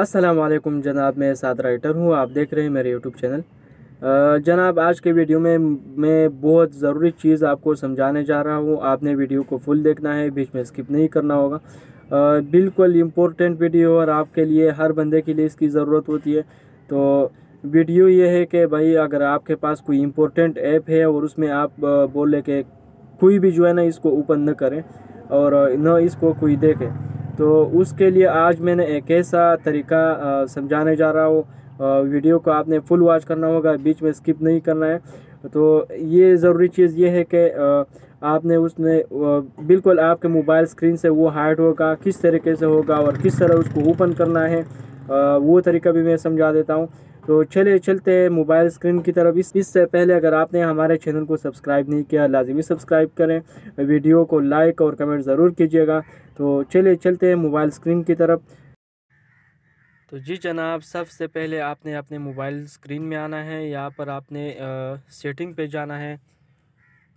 असलकम जनाब मैं साथ राइटर हूँ आप देख रहे हैं मेरे यूट्यूब चैनल जनाब आज के वीडियो में मैं बहुत ज़रूरी चीज़ आपको समझाने जा रहा हूँ आपने वीडियो को फुल देखना है बीच में स्किप नहीं करना होगा बिल्कुल इम्पोर्टेंट वीडियो और आपके लिए हर बंदे के लिए इसकी ज़रूरत होती है तो वीडियो ये है कि भाई अगर आपके पास कोई इम्पोर्टेंट ऐप है और उसमें आप बोले कि कोई भी जो है ना इसको ओपन न करें और न इसको कोई देखे तो उसके लिए आज मैंने एक ऐसा तरीका समझाने जा रहा हूँ वीडियो को आपने फुल वॉच करना होगा बीच में स्किप नहीं करना है तो ये ज़रूरी चीज़ ये है कि आपने उसने बिल्कुल आपके मोबाइल स्क्रीन से वो हाइड होगा किस तरीके से होगा और किस तरह उसको ओपन करना है वो तरीका भी मैं समझा देता हूँ तो चले चलते हैं मोबाइल स्क्रीन की तरफ इस इससे पहले अगर आपने हमारे चैनल को सब्सक्राइब नहीं किया लाजमी सब्सक्राइब करें वीडियो को लाइक और कमेंट ज़रूर कीजिएगा तो चले चलते हैं मोबाइल स्क्रीन की तरफ तो जी जनाब सबसे पहले आपने अपने मोबाइल स्क्रीन में आना है यहाँ पर आपने आ, सेटिंग पे जाना है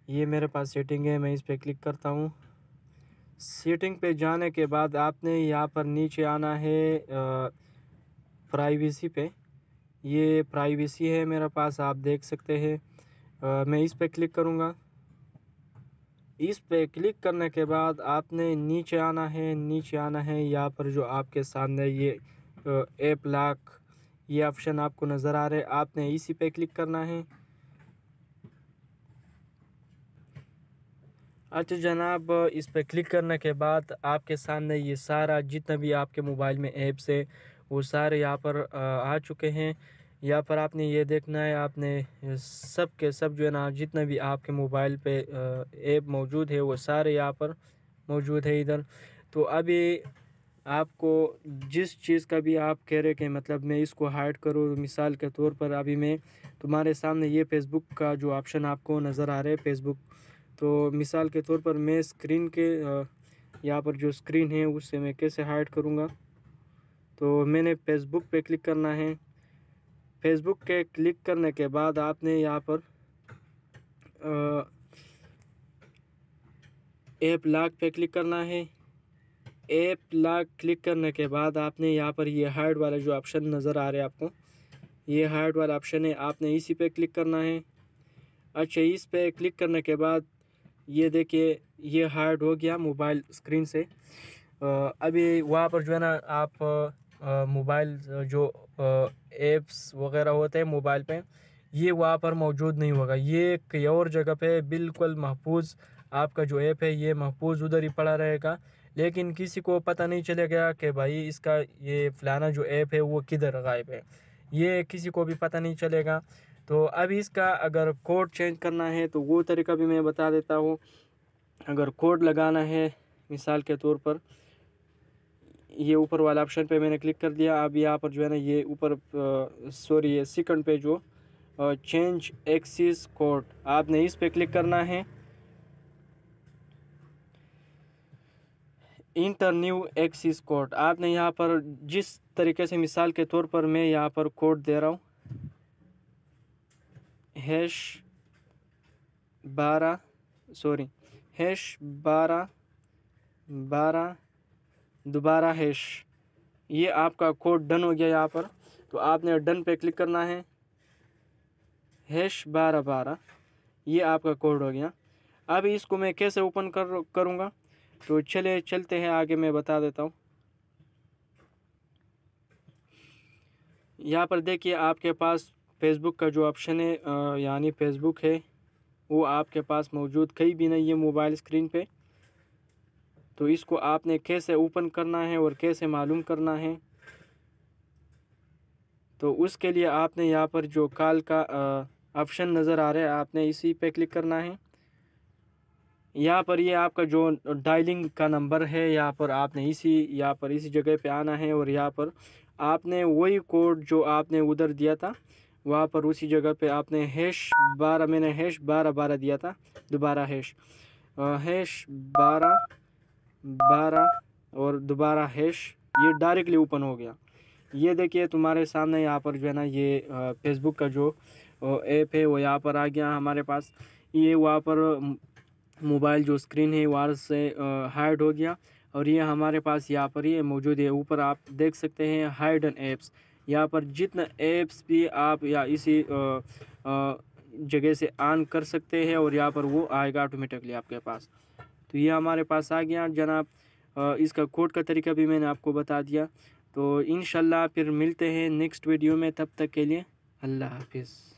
ये मेरे पास सेटिंग है मैं इस पर क्लिक करता हूँ सेटिंग पे जाने के बाद आपने यहाँ पर नीचे आना है प्राइवेसी पे ये प्राइवेसी है मेरे पास आप देख सकते हैं मैं इस पर क्लिक करूँगा इस पे क्लिक करने के बाद आपने नीचे आना है नीचे आना है यहाँ पर जो आपके सामने ये एप लाख ये ऑप्शन आपको नज़र आ रहे आपने इसी पे क्लिक करना है अच्छा जनाब इस पर क्लिक करने के बाद आपके सामने ये सारा जितना भी आपके मोबाइल में ऐप्स है वो सारे यहाँ पर आ चुके हैं यहाँ पर आपने ये देखना है आपने सब के सब जो है ना जितना भी आपके मोबाइल पे ऐप मौजूद है वो सारे यहाँ पर मौजूद है इधर तो अभी आपको जिस चीज़ का भी आप कह रहे कि मतलब मैं इसको हाइड करूँ मिसाल के तौर पर अभी मैं तुम्हारे सामने ये फेसबुक का जो ऑप्शन आपको नज़र आ रहा है फेसबुक तो मिसाल के तौर पर मैं स्क्रीन के यहाँ पर जो स्क्रीन है उससे मैं कैसे हाइड करूँगा तो मैंने फेसबुक पे क्लिक करना है फेसबुक के क्लिक करने के बाद आपने यहाँ पर ऐप लॉक पे क्लिक करना है ऐप लॉक क्लिक करने के बाद आपने यहाँ पर ये हार्ड वाला जो ऑप्शन नज़र आ रहा है आपको ये हार्ड वाला ऑप्शन है आपने इसी पे क्लिक करना है अच्छा इस पे क्लिक करने के बाद ये देखिए ये हार्ड हो गया मोबाइल स्क्रीन से अभी वहाँ पर जो है ना आप मोबाइल जो एप्स वगैरह होते हैं मोबाइल पे ये वहाँ पर मौजूद नहीं होगा ये कई और जगह पे बिल्कुल महफूज आपका जो ऐप है ये महफूज उधर ही पड़ा रहेगा लेकिन किसी को पता नहीं चलेगा कि भाई इसका ये फलाना जो ऐप है वो किधर गायब है ये किसी को भी पता नहीं चलेगा तो अब इसका अगर कोड चेंज करना है तो वो तरीका भी मैं बता देता हूँ अगर कोड लगाना है मिसाल के तौर पर ये ऊपर वाला ऑप्शन पे मैंने क्लिक कर दिया अब यहाँ पर जो है ना ये ऊपर सॉरी ये सेकंड पे जो चेंज एक्सिस कोड आपने इस पे क्लिक करना है इंटर न्यू एक्सिस कोड आपने यहाँ पर जिस तरीके से मिसाल के तौर पर मैं यहाँ पर कोड दे रहा हूँ हैश बारह सॉरी हैश बारह बारह दोबारा हैश ये आपका कोड डन हो गया यहाँ पर तो आपने डन पे क्लिक करना है हैश बारह बारह ये आपका कोड हो गया अब इसको मैं कैसे ओपन कर करूँगा तो चले चलते हैं आगे मैं बता देता हूँ यहाँ पर देखिए आपके पास फेसबुक का जो ऑप्शन है यानी फेसबुक है वो आपके पास मौजूद कहीं भी नहीं है मोबाइल स्क्रीन पे तो इसको आपने कैसे ओपन करना है और कैसे मालूम करना है तो उसके लिए आपने यहाँ पर जो कॉल का ऑप्शन नज़र आ रहा है आपने इसी पे क्लिक करना है यहाँ पर ये यह आपका जो डायलिंग का नंबर है यहाँ पर आपने इसी यहाँ पर इसी जगह पे आना है और यहाँ पर आपने वही कोड जो आपने उधर दिया था वहाँ पर उसी जगह पे आपने हैश बारह मैंने हैश बारह बारह दिया था दोबारा हैश हैश बारह बारह और दोबारा हैश ये डायरेक्टली ओपन हो गया ये देखिए तुम्हारे सामने यहाँ पर जो है ना ये फेसबुक का जो ऐप है वो यहाँ पर आ गया हमारे पास ये वहाँ पर मोबाइल जो स्क्रीन है वहाँ से हाइड हो गया और ये हमारे पास यहाँ पर ये मौजूद है ऊपर आप देख सकते हैं हाइड एन ऐप्स यहाँ पर जितना ऐप्स भी आप या इसी जगह से ऑन कर सकते हैं और यहाँ पर वो आएगा ऑटोमेटिकली आपके पास तो ये हमारे पास आ गया जनाब इसका कोड का तरीका भी मैंने आपको बता दिया तो इन फिर मिलते हैं नेक्स्ट वीडियो में तब तक के लिए अल्लाह हाफिज़